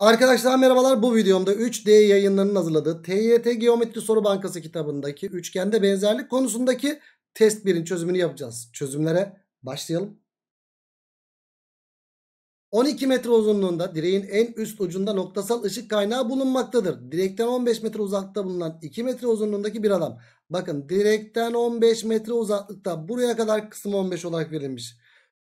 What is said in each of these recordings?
Arkadaşlar merhabalar bu videomda 3D yayınlarının hazırladığı TYT Geometri Soru Bankası kitabındaki üçgende benzerlik konusundaki test 1'in çözümünü yapacağız. Çözümlere başlayalım. 12 metre uzunluğunda direğin en üst ucunda noktasal ışık kaynağı bulunmaktadır. Direkten 15 metre uzakta bulunan 2 metre uzunluğundaki bir adam. Bakın direkten 15 metre uzaklıkta buraya kadar kısım 15 olarak verilmiş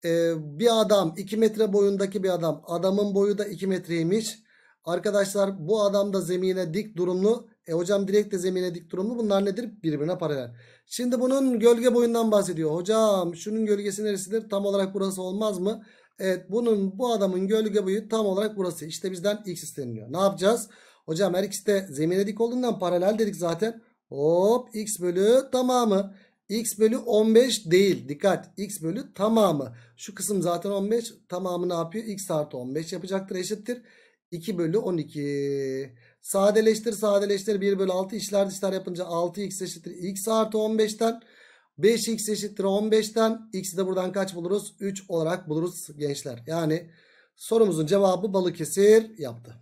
e, bir adam 2 metre boyundaki bir adam. Adamın boyu da 2 metreymiş. Arkadaşlar bu adam da zemine dik durumlu. E hocam direkt de zemine dik durumlu. Bunlar nedir? Birbirine paralel. Şimdi bunun gölge boyundan bahsediyor. Hocam şunun gölgesi neresidir? Tam olarak burası olmaz mı? Evet bunun bu adamın gölge boyu tam olarak burası. İşte bizden x isteniliyor. Ne yapacağız? Hocam her ikisi de zemine dik olduğundan paralel dedik zaten. Hop x bölü tamamı x bölü 15 değil. Dikkat x bölü tamamı. Şu kısım zaten 15. Tamamı ne yapıyor? x artı 15 yapacaktır eşittir. 2 bölü 12. Sadeleştir sadeleştir 1 bölü 6 işler dışlar yapınca 6x eşittir x artı 15'ten. 5x eşittir 15'ten x'i de buradan kaç buluruz? 3 olarak buluruz gençler. Yani sorumuzun cevabı Balıkesir yaptı.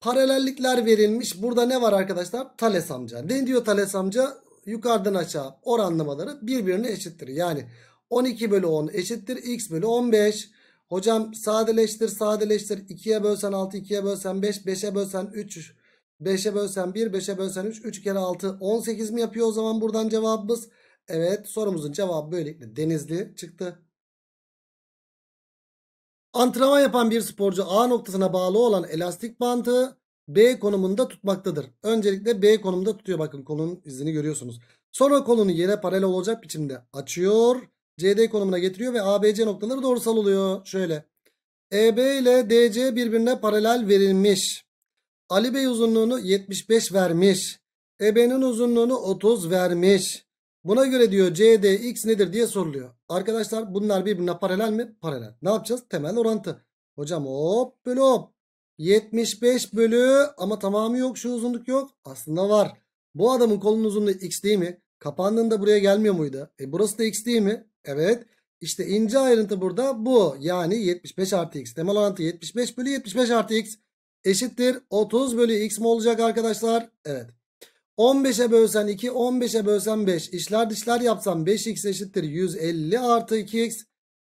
Paralellikler verilmiş. Burada ne var arkadaşlar? Thales amca. Ne diyor Thales amca? Yukarıdan aşağı oranlamaları birbirine eşittir. Yani 12 bölü 10 eşittir. X bölü 15. Hocam sadeleştir sadeleştir. 2'ye bölsen 6, 2'ye bölsen 5, 5'e bölsen 3, 5'e bölsen 1, 5'e bölsen 3. 3 kere 6, 18 mi yapıyor o zaman buradan cevabımız? Evet sorumuzun cevabı böylelikle denizli çıktı. Antrenman yapan bir sporcu A noktasına bağlı olan elastik bandı B konumunda tutmaktadır. Öncelikle B konumunda tutuyor. Bakın kolun izini görüyorsunuz. Sonra kolunu yere paralel olacak biçimde açıyor. CD konumuna getiriyor ve ABC noktaları doğrusal oluyor. Şöyle. EB ile DC birbirine paralel verilmiş. Ali Bey uzunluğunu 75 vermiş. EB'nin uzunluğunu 30 vermiş. Buna göre diyor CD X nedir diye soruluyor. Arkadaşlar bunlar birbirine paralel mi? Paralel. Ne yapacağız? Temel orantı. Hocam hop bölü hop. 75 bölü ama tamamı yok şu uzunluk yok. Aslında var. Bu adamın kolunun uzunluğu x değil mi? Kapandığında buraya gelmiyor muydu? E burası da x değil mi? Evet. İşte ince ayrıntı burada bu. Yani 75 artı x. Temel orantı 75 bölü 75 artı x. Eşittir 30 bölü x mi olacak arkadaşlar? Evet. 15'e bölsen 2, 15'e bölsen 5. İşler dişler yapsam 5x eşittir 150 artı 2x.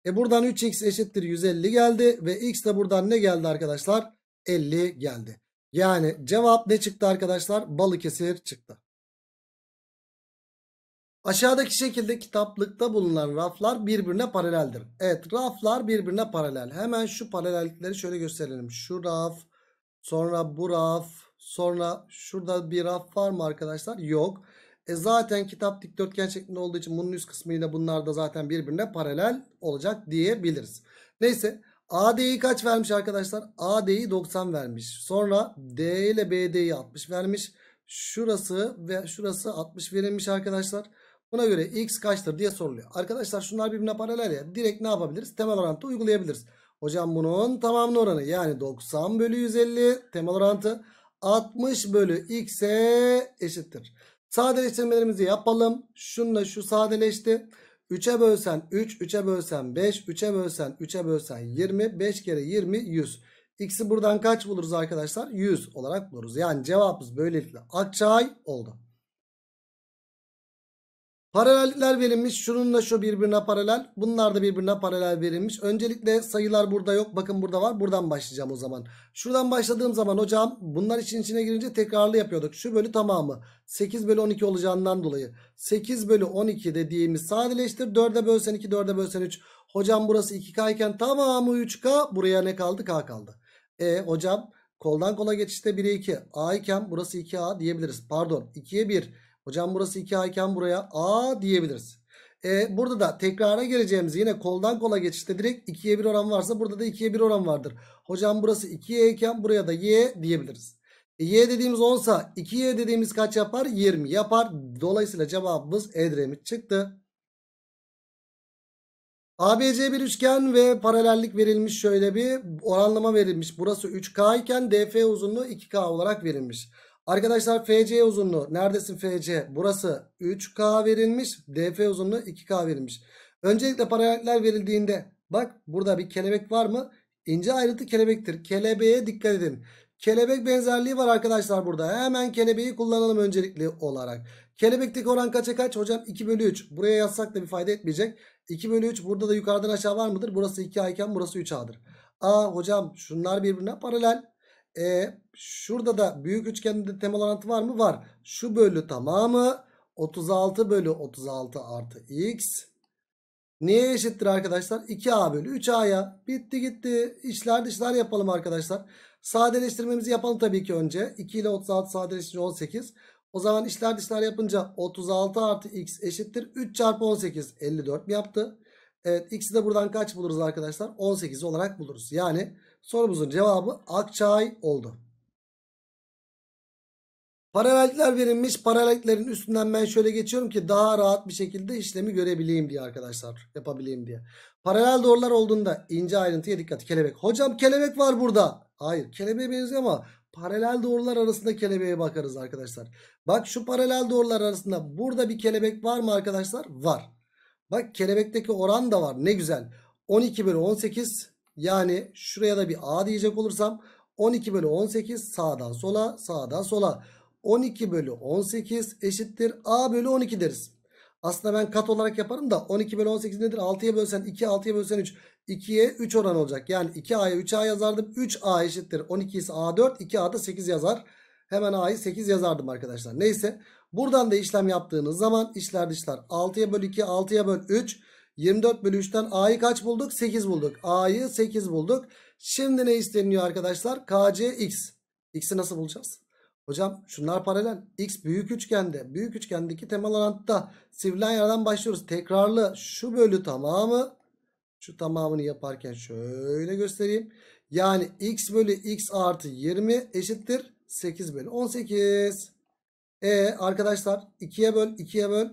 E buradan 3x eşittir 150 geldi ve x de buradan ne geldi arkadaşlar? 50 geldi. Yani cevap ne çıktı arkadaşlar? Balıkesir çıktı. Aşağıdaki şekilde kitaplıkta bulunan raflar birbirine paraleldir. Evet raflar birbirine paralel. Hemen şu paralellikleri şöyle gösterelim. Şu raf sonra bu raf Sonra şurada bir raf var mı arkadaşlar? Yok. E zaten kitap dikdörtgen şeklinde olduğu için bunun üst kısmıyla bunlar da zaten birbirine paralel olacak diyebiliriz. Neyse AD'yi kaç vermiş arkadaşlar? AD'yi 90 vermiş. Sonra D ile BD'yi 60 vermiş. Şurası ve şurası 60 verilmiş arkadaşlar. Buna göre x kaçtır diye soruluyor. Arkadaşlar şunlar birbirine paralel ya. Direkt ne yapabiliriz? Temel orantı uygulayabiliriz. Hocam bunun tamamının oranı yani 90 bölü 150 temel orantı. 60 bölü x'e eşittir. Sadeleştirmelerimizi yapalım. Şunla şu sadeleşti. 3'e bölsen 3, 3'e bölsen 5, 3'e bölsen 3'e bölsen 20, 5 kere 20, 100. X'i buradan kaç buluruz arkadaşlar? 100 olarak buluruz. Yani cevabımız böylelikle Akçay oldu. Paraleller verilmiş. Şununla şu birbirine paralel. Bunlar da birbirine paralel verilmiş. Öncelikle sayılar burada yok. Bakın burada var. Buradan başlayacağım o zaman. Şuradan başladığım zaman hocam bunlar için içine girince tekrarlı yapıyorduk. Şu bölü tamamı. 8 bölü 12 olacağından dolayı. 8 bölü 12 dediğimiz sadeleştir. 4'e bölsen 2, 4'e bölsen 3. Hocam burası 2K iken tamamı 3K. Buraya ne kaldı? K kaldı. E hocam koldan kola geçişte 1'e 2. A iken burası 2A diyebiliriz. Pardon 2'ye 1. Hocam burası 2A iken buraya A diyebiliriz. E, burada da tekrara geleceğimiz yine koldan kola geçişte direkt 2'ye 1 oran varsa burada da 2'ye 1 oran vardır. Hocam burası 2 iken buraya da Y diyebiliriz. E, y dediğimiz 10 sa 2Y dediğimiz kaç yapar? 20 yapar. Dolayısıyla cevabımız Edremit çıktı. ABC bir üçgen ve paralellik verilmiş şöyle bir oranlama verilmiş. Burası 3K iken DF uzunluğu 2K olarak verilmiş. Arkadaşlar FC uzunluğu neredesin FC? Burası 3K verilmiş. DF uzunluğu 2K verilmiş. Öncelikle paraleller verildiğinde bak burada bir kelebek var mı? İnce ayrıntı kelebektir. Kelebeğe dikkat edin. Kelebek benzerliği var arkadaşlar burada. Hemen kelebeği kullanalım öncelikli olarak. Kelebekteki oran kaça kaç? Hocam 2 bölü 3. Buraya yazsak da bir fayda etmeyecek. 2 bölü 3 burada da yukarıdan aşağı var mıdır? Burası 2A iken burası 3A'dır. Aa hocam şunlar birbirine paralel. E şurada da büyük üçgende temel orantı var mı? Var. Şu bölü tamamı 36 bölü 36 artı x. Neye eşittir arkadaşlar? 2a bölü 3a'ya. Bitti gitti. İşler dışlar yapalım arkadaşlar. Sadeleştirmemizi yapalım tabii ki önce. 2 ile 36 sadeleştirince 18. O zaman işler dışlar yapınca 36 artı x eşittir. 3 çarpı 18 54 mi yaptı? Evet x'i de buradan kaç buluruz arkadaşlar? 18 olarak buluruz. Yani Sorumuzun cevabı Akçay oldu. Paralellikler verilmiş. Paralelliklerin üstünden ben şöyle geçiyorum ki daha rahat bir şekilde işlemi görebileyim diye arkadaşlar. Yapabileyim diye. Paralel doğrular olduğunda ince ayrıntıya dikkat. Kelebek. Hocam kelebek var burada. Hayır kelebeğe benziyor ama paralel doğrular arasında kelebeğe bakarız arkadaşlar. Bak şu paralel doğrular arasında burada bir kelebek var mı arkadaşlar? Var. Bak kelebekteki oran da var. Ne güzel. 12 bölü 18 yani şuraya da bir A diyecek olursam 12 bölü 18 sağdan sola sağdan sola. 12 bölü 18 eşittir A bölü 12 deriz. Aslında ben kat olarak yaparım da 12 bölü 18 nedir? 6'ya bölsen 2, 6'ya bölsen 3. 2'ye 3 oran olacak. Yani 2A'ya 3A yazardım. 3A eşittir. 12 ise A4, 2A'da 8 yazar. Hemen A'yı 8 yazardım arkadaşlar. Neyse buradan da işlem yaptığınız zaman işler dışlar. 6'ya böl 2, 6'ya böl 3. 24 bölü 3'ten A'yı kaç bulduk? 8 bulduk. A'yı 8 bulduk. Şimdi ne isteniyor arkadaşlar? KCx. X'i nasıl bulacağız? Hocam şunlar paralel. X büyük üçgende. Büyük üçgendeki temel orantıda sivrilen yerden başlıyoruz. Tekrarlı şu bölü tamamı. Şu tamamını yaparken şöyle göstereyim. Yani x bölü x artı 20 eşittir 8 bölü 18. E arkadaşlar 2'ye böl 2'ye böl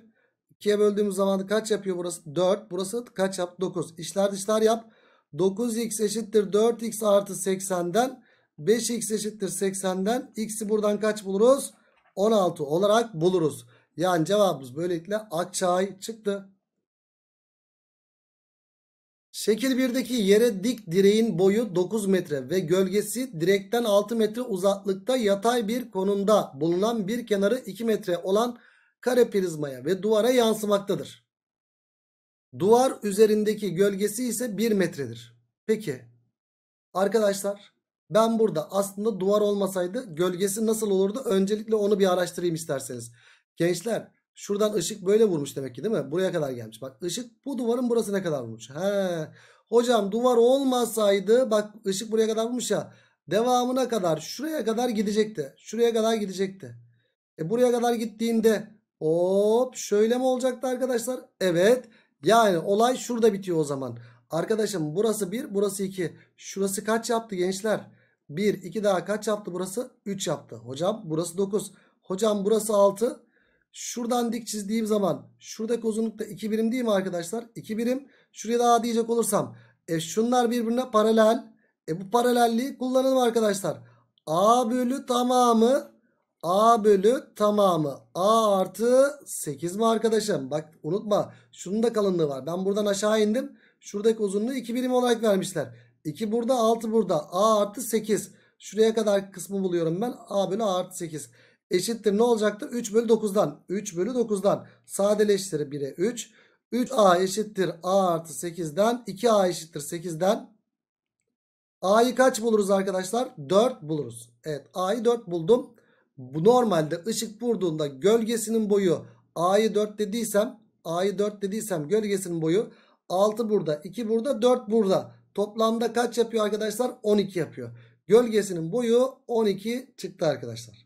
2'ye böldüğümüz zaman kaç yapıyor burası? 4. Burası kaç yap? 9. İşler dışlar yap. 9x eşittir 4x artı 80'den 5x eşittir 80'den x'i buradan kaç buluruz? 16 olarak buluruz. Yani cevabımız böylelikle Akçay çıktı. Şekil 1'deki yere dik direğin boyu 9 metre ve gölgesi direkten 6 metre uzaklıkta yatay bir konumda bulunan bir kenarı 2 metre olan kare prizmaya ve duvara yansımaktadır. Duvar üzerindeki gölgesi ise 1 metredir. Peki arkadaşlar ben burada aslında duvar olmasaydı gölgesi nasıl olurdu? Öncelikle onu bir araştırayım isterseniz. Gençler şuradan ışık böyle vurmuş demek ki değil mi? Buraya kadar gelmiş. Bak ışık bu duvarın burasına kadar vurmuş. He. Hocam duvar olmasaydı bak ışık buraya kadar vurmuş ya. Devamına kadar şuraya kadar gidecekti. Şuraya kadar gidecekti. E buraya kadar gittiğinde Hop şöyle mi olacaktı arkadaşlar? Evet. Yani olay şurada bitiyor o zaman. Arkadaşım burası 1 burası 2. Şurası kaç yaptı gençler? 1 2 daha kaç yaptı burası? 3 yaptı. Hocam burası 9. Hocam burası 6. Şuradan dik çizdiğim zaman şuradaki uzunlukta 2 birim değil mi arkadaşlar? 2 birim. Şuraya daha diyecek olursam. E şunlar birbirine paralel. E bu paralelliği kullanalım arkadaşlar. A bölü tamamı A bölü tamamı A artı 8 mi arkadaşım? Bak unutma şunun da kalınlığı var. Ben buradan aşağı indim. Şuradaki uzunluğu 2 birim olarak vermişler. 2 burada 6 burada. A artı 8. Şuraya kadar kısmı buluyorum ben. A bölü A artı 8. Eşittir ne olacaktır? 3 bölü 9'dan. 3 bölü 9'dan. Sadeleştir 1'e 3. 3A eşittir A artı 8'den. 2A eşittir 8'den. A'yı kaç buluruz arkadaşlar? 4 buluruz. Evet A'yı 4 buldum. Bu normalde ışık vurduğunda gölgesinin boyu A'yı 4 dediysem A'yı 4 dediysem gölgesinin boyu 6 burada 2 burada 4 burada. Toplamda kaç yapıyor arkadaşlar? 12 yapıyor. Gölgesinin boyu 12 çıktı arkadaşlar.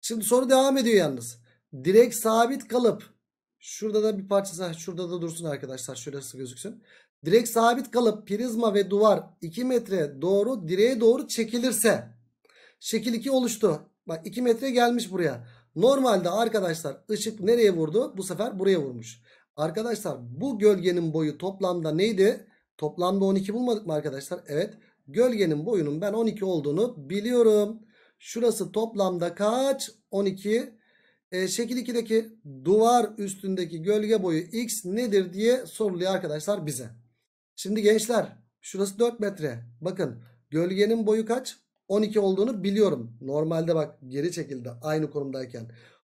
Şimdi soru devam ediyor yalnız. Direkt sabit kalıp şurada da bir parçası şurada da dursun arkadaşlar. şöyle Şurası gözüksün. Direkt sabit kalıp prizma ve duvar 2 metre doğru direğe doğru çekilirse şekil 2 oluştu. Bak 2 metre gelmiş buraya. Normalde arkadaşlar ışık nereye vurdu? Bu sefer buraya vurmuş. Arkadaşlar bu gölgenin boyu toplamda neydi? Toplamda 12 bulmadık mı arkadaşlar? Evet. Gölgenin boyunun ben 12 olduğunu biliyorum. Şurası toplamda kaç? 12. E, şekil 2'deki duvar üstündeki gölge boyu x nedir diye soruluyor arkadaşlar bize. Şimdi gençler şurası 4 metre. Bakın gölgenin boyu kaç? 12 olduğunu biliyorum. Normalde bak geri çekildi aynı konumdayken.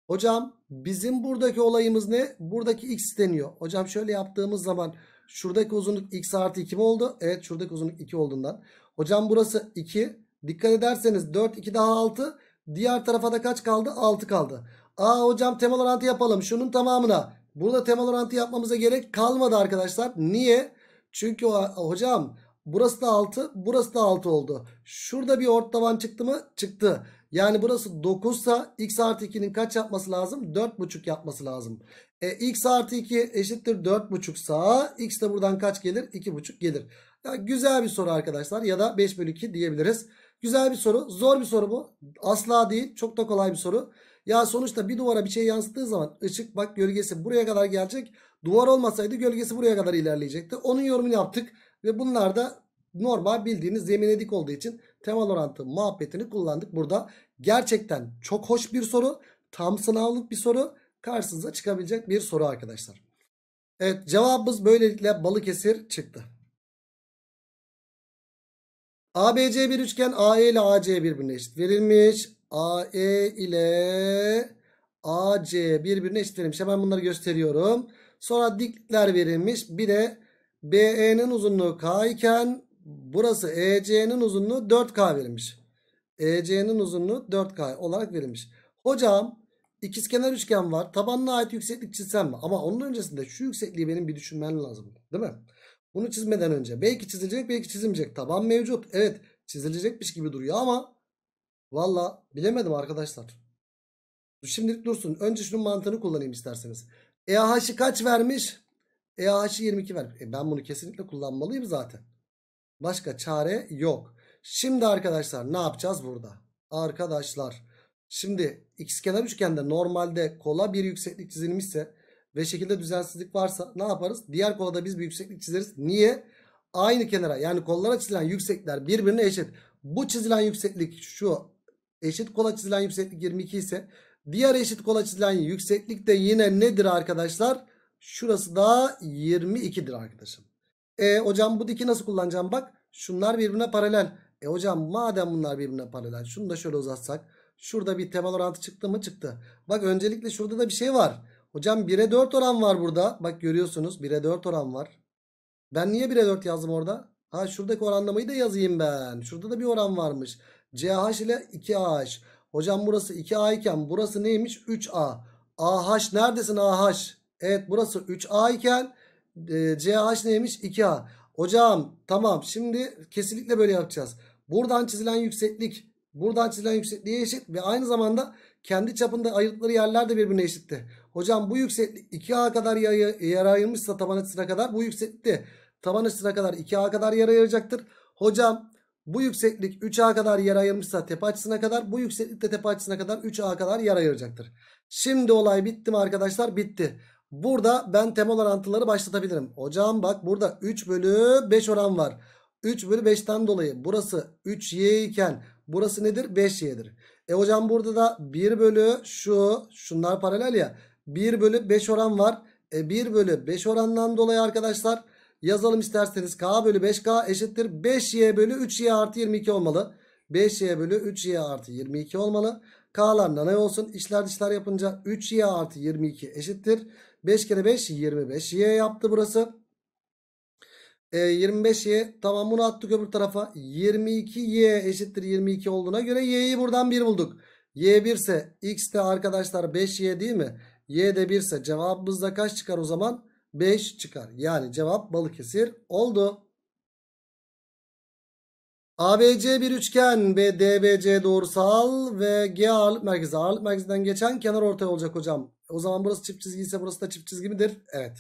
Hocam bizim buradaki olayımız ne? Buradaki x deniyor. Hocam şöyle yaptığımız zaman şuradaki uzunluk x artı 2 mi oldu? Evet şuradaki uzunluk 2 olduğundan. Hocam burası 2. Dikkat ederseniz 4 2 daha 6. Diğer tarafa da kaç kaldı? 6 kaldı. Aa hocam temel orantı yapalım. Şunun tamamına. Burada temel orantı yapmamıza gerek kalmadı arkadaşlar. Niye? Çünkü hocam Burası da 6. Burası da 6 oldu. Şurada bir ort taban çıktı mı? Çıktı. Yani burası 9 sa x artı 2'nin kaç yapması lazım? 4,5 yapması lazım. E, x artı 2 eşittir 4,5 sa x de buradan kaç gelir? 2,5 gelir. Ya, güzel bir soru arkadaşlar ya da 5 bölü 2 diyebiliriz. Güzel bir soru. Zor bir soru bu. Asla değil. Çok da kolay bir soru. Ya sonuçta bir duvara bir şey yansıttığı zaman ışık bak gölgesi buraya kadar gelecek. Duvar olmasaydı gölgesi buraya kadar ilerleyecekti. Onun yorumunu yaptık. Ve bunlar da normal bildiğiniz zemine dik olduğu için temel orantı muhabbetini kullandık. Burada gerçekten çok hoş bir soru. Tam sınavlık bir soru. Karşınıza çıkabilecek bir soru arkadaşlar. Evet cevabımız böylelikle Balıkesir çıktı. ABC bir üçgen AE ile AC birbirine eşit verilmiş. AE ile AC birbirine eşit verilmiş. Hemen bunları gösteriyorum. Sonra dikler verilmiş. Bir de BE'nin uzunluğu K iken burası EC'nin uzunluğu 4K verilmiş. EC'nin uzunluğu 4K olarak verilmiş. Hocam ikizkenar üçgen var. Tabanına ait yükseklik çizsem mi? Ama onun öncesinde şu yüksekliği benim bir düşünmen lazım. Değil mi? Bunu çizmeden önce. Belki çizilecek belki çizilmeyecek. Taban mevcut. Evet çizilecekmiş gibi duruyor ama valla bilemedim arkadaşlar. Şimdilik dursun. Önce şunun mantığını kullanayım isterseniz. EH'i kaç vermiş? EAH'ı 22 ver. E ben bunu kesinlikle kullanmalıyım zaten. Başka çare yok. Şimdi arkadaşlar ne yapacağız burada? Arkadaşlar şimdi x kenar üçgende normalde kola bir yükseklik çizilmişse ve şekilde düzensizlik varsa ne yaparız? Diğer kola da biz bir yükseklik çizeriz. Niye? Aynı kenara yani kollara çizilen yüksekler birbirine eşit. Bu çizilen yükseklik şu eşit kola çizilen yükseklik 22 ise diğer eşit kola çizilen yükseklik de yine nedir arkadaşlar? Şurası da 22'dir arkadaşım. E hocam bu diki nasıl kullanacağım bak. Şunlar birbirine paralel. E hocam madem bunlar birbirine paralel. Şunu da şöyle uzatsak. Şurada bir temel orantı çıktı mı çıktı. Bak öncelikle şurada da bir şey var. Hocam 1'e 4 oran var burada. Bak görüyorsunuz 1'e 4 oran var. Ben niye 1'e 4 yazdım orada? Ha şuradaki oranlamayı da yazayım ben. Şurada da bir oran varmış. CH ile 2AH. Hocam burası 2A iken burası neymiş? 3A. AH neredesin AH? Evet burası 3A iken e, CH neymiş? 2A. Hocam tamam şimdi kesinlikle böyle yapacağız. Buradan çizilen yükseklik buradan çizilen yüksekliğe eşit ve aynı zamanda kendi çapında ayırdıkları yerler de birbirine eşitti. Hocam bu yükseklik 2A kadar yer ayırmışsa taban açısına kadar bu yükseklikte taban açısına kadar 2A kadar yer ayıracaktır. Hocam bu yükseklik 3A kadar yer ayırmışsa tepe açısına kadar bu yükseklikte de tepe açısına kadar 3A kadar yer ayıracaktır. Şimdi olay bitti mi arkadaşlar? Bitti. Burada ben temel orantıları başlatabilirim. Hocam bak burada 3 bölü 5 oran var. 3 bölü 5'ten dolayı burası 3y iken burası nedir? 5y'dir. E hocam burada da 1 bölü şu şunlar paralel ya 1 bölü 5 oran var. E 1 bölü 5 orandan dolayı arkadaşlar yazalım isterseniz k bölü 5k eşittir 5y bölü 3y artı 22 olmalı. 5y bölü 3y artı 22 olmalı. K'lar ne olsun. İşler dışlar yapınca 3y artı 22 eşittir. 5 kere 5 25y yaptı burası. E, 25y tamam bunu attık öbür tarafa. 22y eşittir 22 olduğuna göre y'yi buradan 1 bulduk. y 1 ise x de arkadaşlar 5y değil mi? y de 1 ise cevabımız kaç çıkar o zaman? 5 çıkar. Yani cevap Balıkesir oldu. ABC bir üçgen ve DBC doğrusal ve G ağırlık merkezi. Ağırlık merkezinden geçen kenar ortay olacak hocam. O zaman burası çift çizgi ise burası da çift çizgi midir? Evet.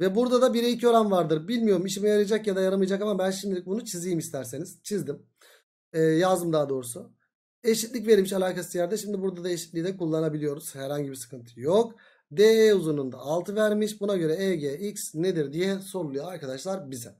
Ve burada da 1'e 2 oran vardır. Bilmiyorum işime yarayacak ya da yaramayacak ama ben şimdilik bunu çizeyim isterseniz. Çizdim. Ee, yazdım daha doğrusu. Eşitlik verilmiş alakası yerde. Şimdi burada da eşitliği de kullanabiliyoruz. Herhangi bir sıkıntı yok. DE uzunluğunda 6 vermiş. Buna göre EGX nedir diye soruluyor arkadaşlar bize.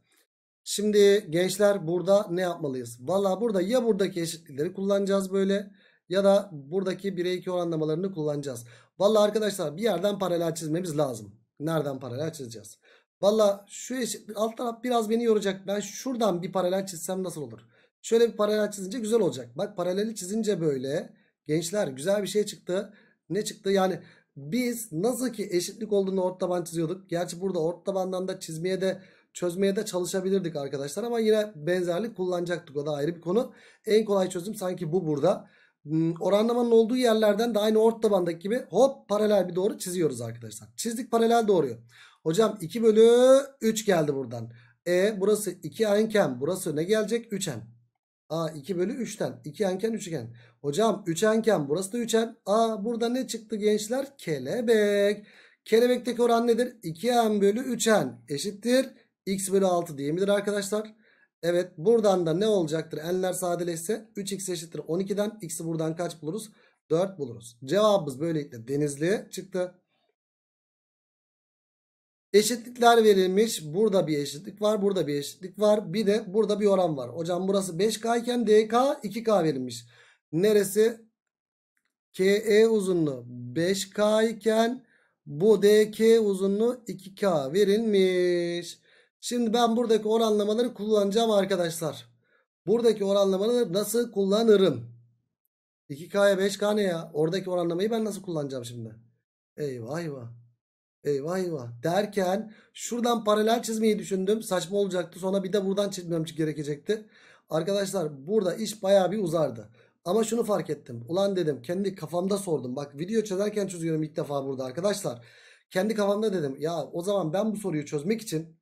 Şimdi gençler burada ne yapmalıyız? Valla burada ya buradaki eşitlikleri kullanacağız böyle. Böyle ya da buradaki 1'e 2 oranlamalarını kullanacağız. Valla arkadaşlar bir yerden paralel çizmemiz lazım. Nereden paralel çizeceğiz? Valla şu eşit, alt taraf biraz beni yoracak. Ben şuradan bir paralel çizsem nasıl olur? Şöyle bir paralel çizince güzel olacak. Bak paraleli çizince böyle gençler güzel bir şey çıktı. Ne çıktı? Yani biz nasıl ki eşitlik olduğunu ort taban çiziyorduk. Gerçi burada ort tabandan da çizmeye de çözmeye de çalışabilirdik arkadaşlar. Ama yine benzerlik kullanacaktık. O da ayrı bir konu. En kolay çözüm sanki bu burada. Hmm, oranlamanın olduğu yerlerden de aynı ort tabandaki gibi hop paralel bir doğru çiziyoruz arkadaşlar. Çizdik paralel doğruyu. Hocam 2 bölü 3 geldi buradan. E burası 2 enken burası ne gelecek? 3 en. A 2 bölü 3'ten 2 enken 3 enken. Hocam 3 enken burası da 3 en. A burada ne çıktı gençler? Kelebek. Kelebekteki oran nedir? 2 en bölü 3 en eşittir. X bölü 6 diyebilir midir arkadaşlar? Evet buradan da ne olacaktır? N'ler sadeleşse 3x eşittir 12'den. X'i buradan kaç buluruz? 4 buluruz. Cevabımız böylelikle denizli çıktı. Eşitlikler verilmiş. Burada bir eşitlik var. Burada bir eşitlik var. Bir de burada bir oran var. Hocam burası 5K iken DK 2K verilmiş. Neresi? KE uzunluğu 5K iken bu DK uzunluğu 2K verilmiş. Şimdi ben buradaki oranlamaları kullanacağım arkadaşlar. Buradaki oranlamaları nasıl kullanırım? 2K'ya 5K ne ya? Oradaki oranlamayı ben nasıl kullanacağım şimdi? Eyvah eyvah. Eyvah eyvah. Derken şuradan paralel çizmeyi düşündüm. Saçma olacaktı. Sonra bir de buradan çizmem gerekecekti. Arkadaşlar burada iş baya bir uzardı. Ama şunu fark ettim. Ulan dedim kendi kafamda sordum. Bak video çözerken çözüyorum ilk defa burada arkadaşlar. Kendi kafamda dedim. Ya o zaman ben bu soruyu çözmek için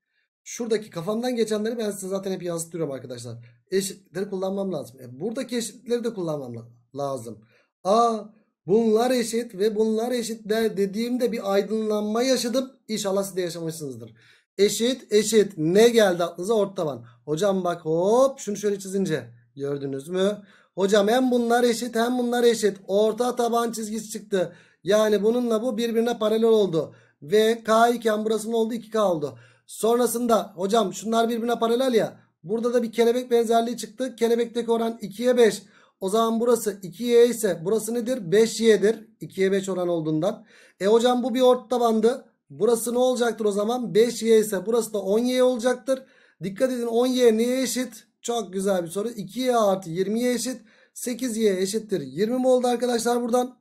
Şuradaki kafamdan geçenleri ben size zaten hep yansıtıyorum arkadaşlar. Eşitleri kullanmam lazım. E, buradaki eşitleri de kullanmam lazım. A bunlar eşit ve bunlar eşit eşitler dediğimde bir aydınlanma yaşadım. İnşallah siz de yaşamışsınızdır. Eşit eşit ne geldi aklınıza orta taban. Hocam bak hop şunu şöyle çizince gördünüz mü? Hocam hem bunlar eşit hem bunlar eşit. Orta taban çizgisi çıktı. Yani bununla bu birbirine paralel oldu. Ve K iken burası ne oldu? 2K oldu. Sonrasında hocam şunlar birbirine paralel ya. Burada da bir kelebek benzerliği çıktı. Kelebekteki oran 2'ye 5. O zaman burası 2y ise burası nedir? 5y'dir. 2'ye 5 oran olduğundan. E hocam bu bir ort tabandı. Burası ne olacaktır o zaman? 5y ise burası da 10y olacaktır. Dikkat edin 10y neye eşit? Çok güzel bir soru. 2y artı 20y eşit. 8y eşittir 20 mi oldu arkadaşlar buradan?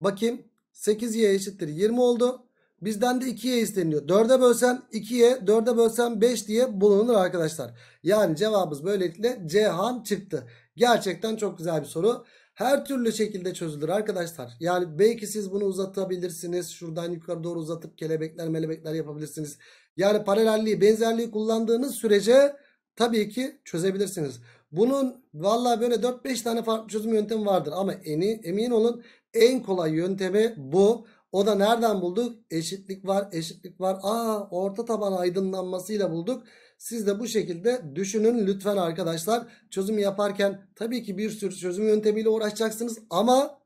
Bakayım. 8y eşittir 20 oldu. Bizden de 2'ye isteniyor. 4'e bölsen 2'ye 4'e bölsen 5 diye bulunur arkadaşlar. Yani cevabımız böylelikle Cihan çıktı. Gerçekten çok güzel bir soru. Her türlü şekilde çözülür arkadaşlar. Yani belki siz bunu uzatabilirsiniz. Şuradan yukarı doğru uzatıp kelebekler melebekler yapabilirsiniz. Yani paralelliği benzerliği kullandığınız sürece tabii ki çözebilirsiniz. Bunun valla böyle 4-5 tane farklı çözüm yöntemi vardır. Ama eni, emin olun en kolay yöntemi bu. O da nereden bulduk? Eşitlik var, eşitlik var. Aa, orta taban aydınlanmasıyla bulduk. Siz de bu şekilde düşünün lütfen arkadaşlar. Çözüm yaparken tabii ki bir sürü çözüm yöntemiyle uğraşacaksınız ama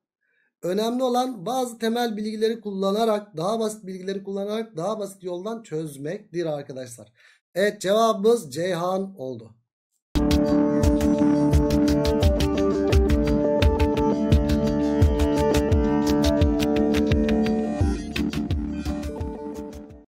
önemli olan bazı temel bilgileri kullanarak, daha basit bilgileri kullanarak daha basit yoldan çözmektir arkadaşlar. Evet cevabımız Ceyhan oldu.